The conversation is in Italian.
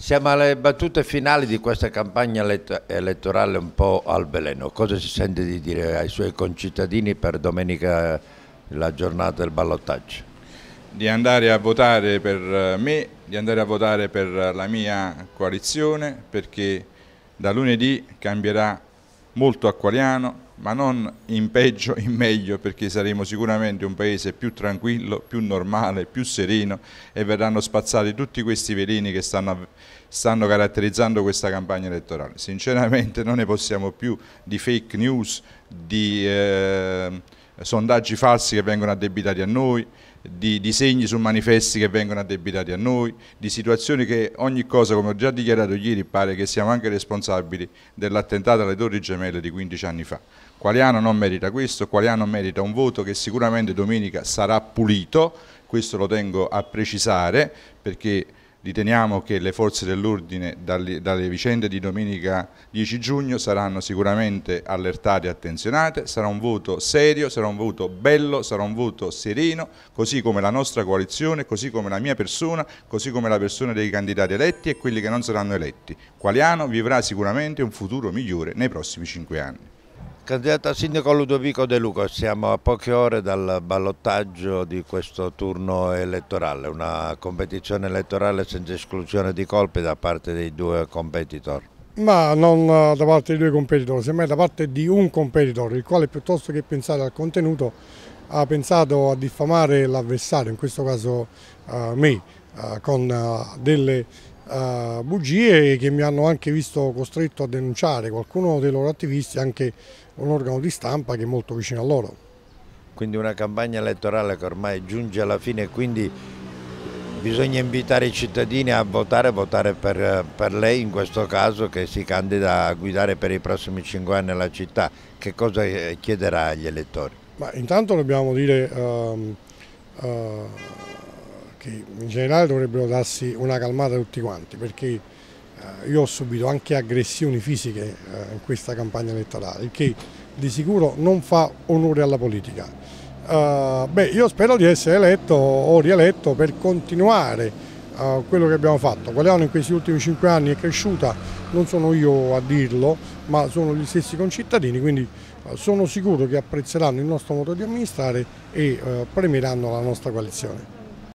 Siamo alle battute finali di questa campagna elettorale un po' al veleno. Cosa si sente di dire ai suoi concittadini per domenica la giornata del ballottaggio? Di andare a votare per eh, me, di andare a votare per la mia coalizione perché da lunedì cambierà molto acquariano, ma non in peggio, in meglio, perché saremo sicuramente un paese più tranquillo, più normale, più sereno e verranno spazzati tutti questi veleni che stanno, stanno caratterizzando questa campagna elettorale. Sinceramente non ne possiamo più di fake news, di... Eh, sondaggi falsi che vengono addebitati a noi, di disegni su manifesti che vengono addebitati a noi, di situazioni che ogni cosa, come ho già dichiarato ieri, pare che siamo anche responsabili dell'attentato alle torri gemelle di 15 anni fa. Qualiano non merita questo, Qualiano merita un voto che sicuramente domenica sarà pulito, questo lo tengo a precisare perché Riteniamo che le forze dell'ordine dalle, dalle, vicende di domenica 10 giugno saranno sicuramente allertate e attenzionate, sarà un voto serio, sarà un voto bello, sarà un voto sereno, così come la nostra coalizione, così come la mia persona, così come la persona dei candidati eletti e quelli che non saranno eletti. Qualiano vivrà sicuramente un futuro migliore nei prossimi cinque anni. Candidata sindaco Ludovico De Luca, siamo a poche ore dal ballottaggio di questo turno elettorale, una competizione elettorale senza esclusione di colpi da parte dei due competitor. Ma non eh, da parte dei due competitor, semmai da parte di un competitor, il quale piuttosto che pensare al contenuto ha pensato a diffamare l'avversario, in questo caso uh, me, uh, con uh, delle bugie che mi hanno anche visto costretto a denunciare qualcuno dei loro attivisti, anche un organo di stampa che è molto vicino a loro. Quindi una campagna elettorale che ormai giunge alla fine e quindi bisogna invitare i cittadini a votare, votare per, per, lei in questo caso che si candida a guidare per i prossimi cinque anni la città. Che cosa eh, chiederà agli elettori? Ma intanto dobbiamo dire... Um, uh, che in generale dovrebbero darsi una calmata a tutti quanti perché eh, io ho subito anche aggressioni fisiche eh, in questa campagna elettorale, il che di sicuro non fa onore alla politica. Eh, beh, io spero di essere eletto o rieletto per continuare quello che abbiamo fatto. Qualeano in questi ultimi cinque anni è cresciuta, non sono io a dirlo, ma sono gli stessi concittadini, quindi sono sicuro che apprezzeranno il nostro modo di amministrare e premieranno la nostra coalizione.